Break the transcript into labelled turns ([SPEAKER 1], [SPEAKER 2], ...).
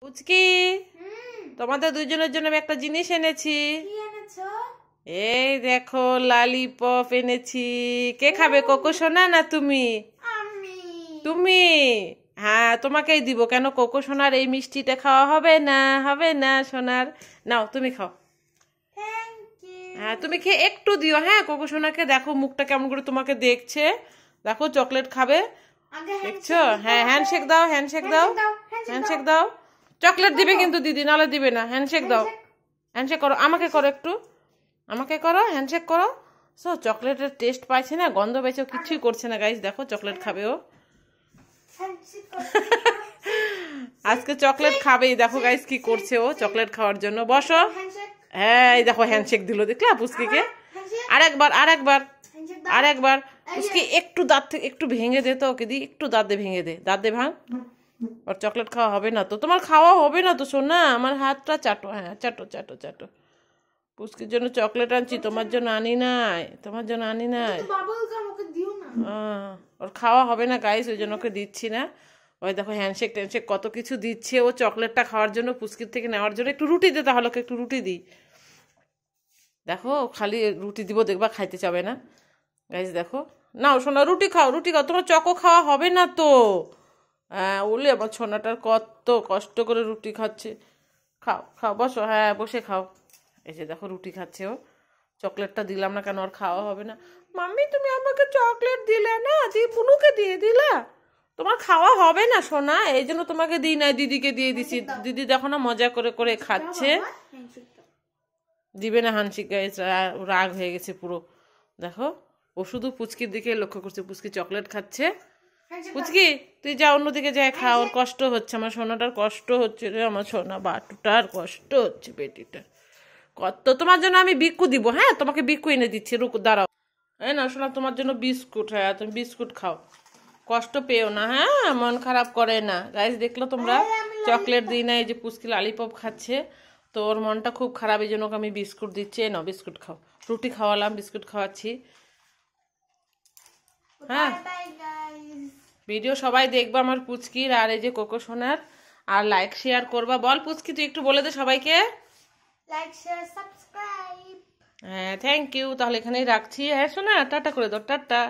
[SPEAKER 1] পুচকি তোমাদের দুজনের জন্য আমি একটা জিনিস এনেছি এই দেখো লালিপপ এনেছি কে খাবে কোকো সোনা না তুমি তুমি হ্যাঁ তোমাকেই দিব কেন কোকো সোনার এই মিষ্টিটা খাওয়া হবে না হবে না সোনার নাও তুমি খাও হ্যাঁ তুমি খেয়ে একটু দিও হ্যাঁ কোকো সোনাকে দেখো মুখটা কেমন করে তোমাকে দেখছে দেখো চকলেট খাবে দেখছো হ্যাঁ হ্যান্ডশেক দাও হ্যান্ডশেক দাও হ্যান্ডশেক দাও চকলেট দিবে হ্যাঁ। কিন্তু দিদি নাহলে দিবে না হ্যান্ডশেক দাও হ্যান্ডশেক করো আমাকে করো একটু আমাকে করো হ্যান্ডশেক করো সো চকলেটের টেস্ট পাইছে না গন্ধ পাইছে ও কিচ্ছুই করছে না গাইজ দেখো চকলেট খাবে ও আজকে চকলেট খাবেই দেখো গাইজ কি করছে ও চকলেট খাওয়ার জন্য বসো হ্যাঁ এই দেখো হ্যান্ডশেক দিল দেখলা পুস্কিকে আরেকবার আরেকবার আরেকবার পুস্কি একটু দাঁত একটু ভেঙে দে তো ওকে দি একটু দাঁত দিয়ে ভেঙে দে দাঁত দিয়ে ভাঙ আর চকলেট খাওয়া হবে না তো তোমার খাওয়া হবে না তো শোনা আমার হাতটা চাটো হ্যাঁ চাটো চাটো চাটো পুষ্কির জন্য চকলেট আনছি তোমার জন্য আনি নাই তোমার জন্য আনি নাই ওর খাওয়া হবে না গাইস ওই জন্য ওকে দিচ্ছি না ওই দেখো হ্যান্ডশেক ট্যান্ডশেক কত কিছু দিচ্ছে ও চকলেটটা খাওয়ার জন্য পুষ্কির থেকে নেওয়ার জন্য একটু রুটি দে তাহলে ওকে একটু রুটি দিই দেখো খালি রুটি দিব দেখবা খাইতে চাবে না গাইস দেখো না শোনা রুটি খাও রুটি খাও তোমার চকো খাওয়া হবে না তো হ্যাঁ ওলে আমার ছোনাটার কত কষ্ট করে রুটি খাচ্ছে খাও খাও বসো হ্যাঁ বসে খাও এই যে দেখো রুটি খাচ্ছে ও চকলেটটা দিলাম না কেন আর খাওয়া হবে না মাম্মি তুমি আমাকে চকলেট দিলে না আজকে পুনুকে দিয়ে দিলা তোমার খাওয়া হবে না সোনা এই জন্য তোমাকে দিই না দিদিকে দিয়ে দিছি হ্যাঁ, দিদি দেখো না মজা করে করে খাচ্ছে দিবে না হানসিকা রাগ হয়ে গেছে পুরো দেখো ও শুধু পুচকির দিকে লক্ষ্য করছে পুচকি চকলেট খাচ্ছে বুঝকি তুই যা অন্যদিকে যাই খা ওর কষ্ট হচ্ছে আমার সোনাটার কষ্ট হচ্ছে রে আমার সোনা বাটুটার কষ্ট হচ্ছে বেটিটা কত তোমার জন্য আমি বিক্কু দিব হ্যাঁ তোমাকে বিক্কু এনে দিচ্ছি রুকু দাঁড়াও হ্যাঁ না শোনা তোমার জন্য বিস্কুট হ্যাঁ তুমি বিস্কুট খাও কষ্ট পেও না হ্যাঁ মন খারাপ করে না গাইজ দেখলো তোমরা চকলেট দিই না এই যে পুচকি লালিপপ খাচ্ছে তো ওর মনটা খুব খারাপ এই জন্য আমি বিস্কুট দিচ্ছি না বিস্কুট খাও রুটি খাওয়ালাম বিস্কুট খাওয়াচ্ছি হ্যাঁ ভিডিও সবাই দেখবা আমার পুচকির আর এই যে কোকো সোনার আর লাইক শেয়ার করবা বল পুচকি তুই একটু বলে দে সবাইকে লাইক শেয়ার সাবস্ক্রাইব হ্যাঁ থ্যাংক ইউ তাহলে এখানেই রাখছি হ্যাঁ শোনা টাটা করে দাও টাটা